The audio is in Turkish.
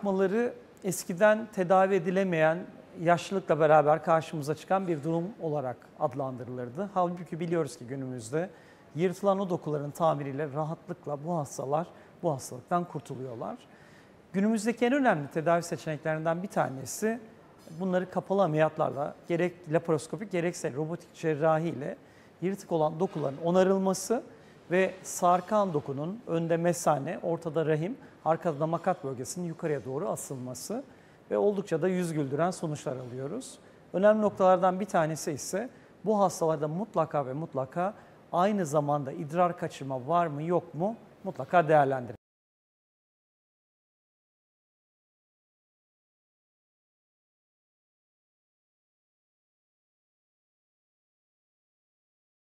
çarpmaları eskiden tedavi edilemeyen, yaşlılıkla beraber karşımıza çıkan bir durum olarak adlandırılırdı. Halbuki biliyoruz ki günümüzde yırtılan o dokuların tamiriyle rahatlıkla bu hastalar bu hastalıktan kurtuluyorlar. Günümüzdeki en önemli tedavi seçeneklerinden bir tanesi bunları kapalı ameliyatlarla gerek laparoskopik gerekse robotik cerrahi ile yırtık olan dokuların onarılması ve sarkan dokunun önde mesane, ortada rahim, arkada da makat bölgesinin yukarıya doğru asılması ve oldukça da yüz güldüren sonuçlar alıyoruz. Önemli noktalardan bir tanesi ise bu hastalarda mutlaka ve mutlaka aynı zamanda idrar kaçırma var mı yok mu mutlaka değerlendirin.